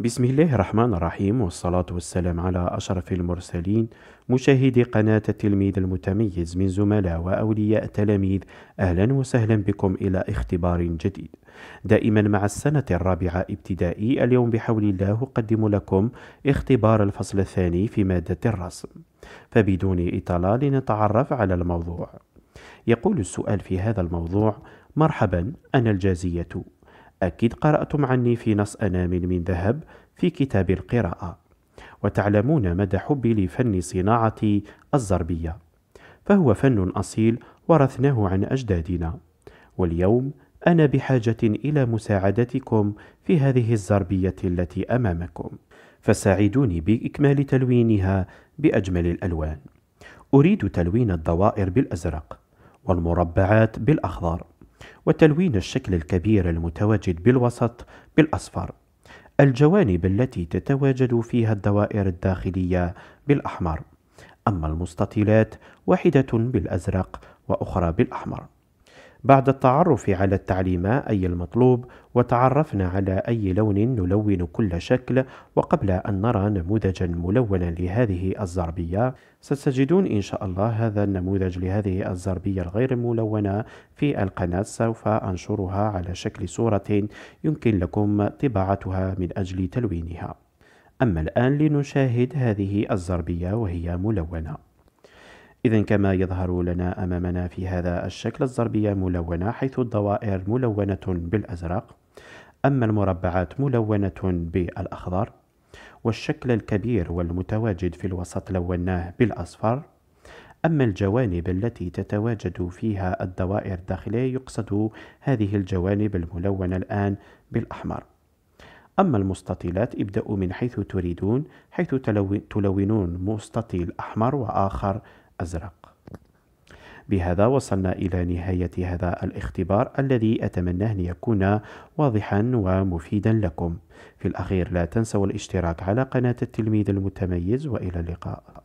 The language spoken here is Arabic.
بسم الله الرحمن الرحيم والصلاة والسلام على أشرف المرسلين مشاهدي قناة التلميذ المتميز من زملاء وأولياء التلاميذ أهلا وسهلا بكم إلى اختبار جديد دائما مع السنة الرابعة ابتدائي اليوم بحول الله أقدم لكم اختبار الفصل الثاني في مادة الرسم فبدون إطالة لنتعرف على الموضوع يقول السؤال في هذا الموضوع مرحبا أنا الجازية أكيد قرأتم عني في نص أنامل من ذهب في كتاب القراءة وتعلمون مدى حبي لفن صناعة الزربية فهو فن أصيل ورثناه عن أجدادنا واليوم أنا بحاجة إلى مساعدتكم في هذه الزربية التي أمامكم فساعدوني بإكمال تلوينها بأجمل الألوان أريد تلوين الدوائر بالأزرق والمربعات بالأخضر وتلوين الشكل الكبير المتواجد بالوسط بالأصفر الجوانب التي تتواجد فيها الدوائر الداخلية بالأحمر أما المستطيلات واحدة بالأزرق وأخرى بالأحمر بعد التعرف على التعليم أي المطلوب وتعرفنا على أي لون نلون كل شكل وقبل أن نرى نموذجا ملونا لهذه الزربية ستجدون إن شاء الله هذا النموذج لهذه الزربية الغير ملونة في القناة سوف أنشرها على شكل صورة يمكن لكم طباعتها من أجل تلوينها أما الآن لنشاهد هذه الزربية وهي ملونة إذا كما يظهر لنا أمامنا في هذا الشكل الزربية ملونة حيث الدوائر ملونة بالأزرق أما المربعات ملونة بالأخضر والشكل الكبير والمتواجد في الوسط لوناه بالأصفر أما الجوانب التي تتواجد فيها الدوائر الداخلية يقصد هذه الجوانب الملونة الآن بالأحمر أما المستطيلات ابدأوا من حيث تريدون حيث تلونون مستطيل أحمر وآخر أزرق بهذا وصلنا إلى نهاية هذا الاختبار الذي أتمنى أن يكون واضحا ومفيدا لكم في الأخير لا تنسوا الاشتراك على قناة التلميذ المتميز وإلى اللقاء